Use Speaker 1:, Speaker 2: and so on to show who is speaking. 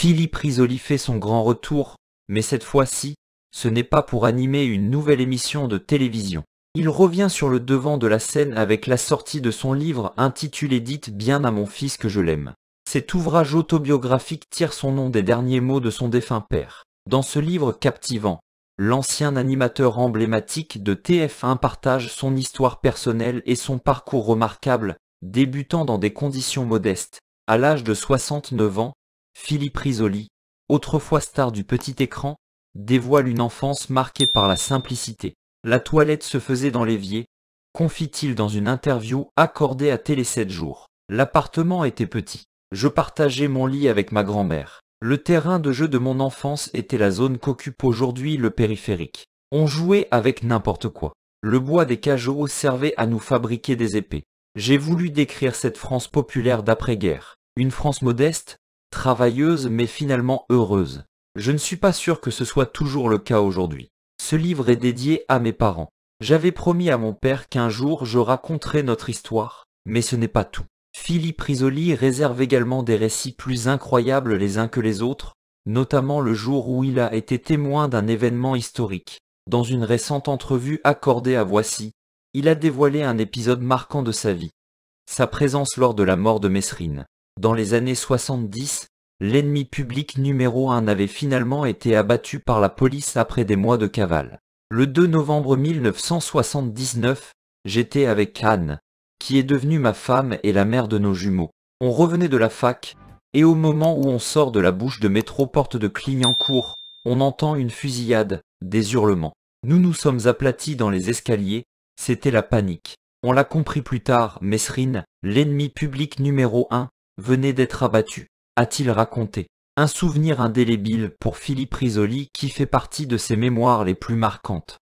Speaker 1: Philippe Risoli fait son grand retour, mais cette fois-ci, ce n'est pas pour animer une nouvelle émission de télévision. Il revient sur le devant de la scène avec la sortie de son livre intitulé Dites bien à mon fils que je l'aime. Cet ouvrage autobiographique tire son nom des derniers mots de son défunt père. Dans ce livre captivant, l'ancien animateur emblématique de TF1 partage son histoire personnelle et son parcours remarquable, débutant dans des conditions modestes. À l'âge de 69 ans, Philippe Risoli, autrefois star du petit écran, dévoile une enfance marquée par la simplicité. La toilette se faisait dans l'évier, confie-t-il dans une interview accordée à Télé 7 jours. L'appartement était petit. Je partageais mon lit avec ma grand-mère. Le terrain de jeu de mon enfance était la zone qu'occupe aujourd'hui le périphérique. On jouait avec n'importe quoi. Le bois des cajots servait à nous fabriquer des épées. J'ai voulu décrire cette France populaire d'après-guerre. Une France modeste, travailleuse mais finalement heureuse. Je ne suis pas sûr que ce soit toujours le cas aujourd'hui. Ce livre est dédié à mes parents. J'avais promis à mon père qu'un jour je raconterais notre histoire, mais ce n'est pas tout. Philippe Risoli réserve également des récits plus incroyables les uns que les autres, notamment le jour où il a été témoin d'un événement historique. Dans une récente entrevue accordée à Voici, il a dévoilé un épisode marquant de sa vie. Sa présence lors de la mort de Mesrine dans les années 70, l'ennemi public numéro 1 avait finalement été abattu par la police après des mois de cavale. Le 2 novembre 1979, j'étais avec Anne, qui est devenue ma femme et la mère de nos jumeaux. On revenait de la fac, et au moment où on sort de la bouche de métro porte de Clignancourt, on entend une fusillade, des hurlements. Nous nous sommes aplatis dans les escaliers, c'était la panique. On l'a compris plus tard, mesrine l'ennemi public numéro 1, venait d'être abattu, a-t-il raconté. Un souvenir indélébile pour Philippe Risoli qui fait partie de ses mémoires les plus marquantes.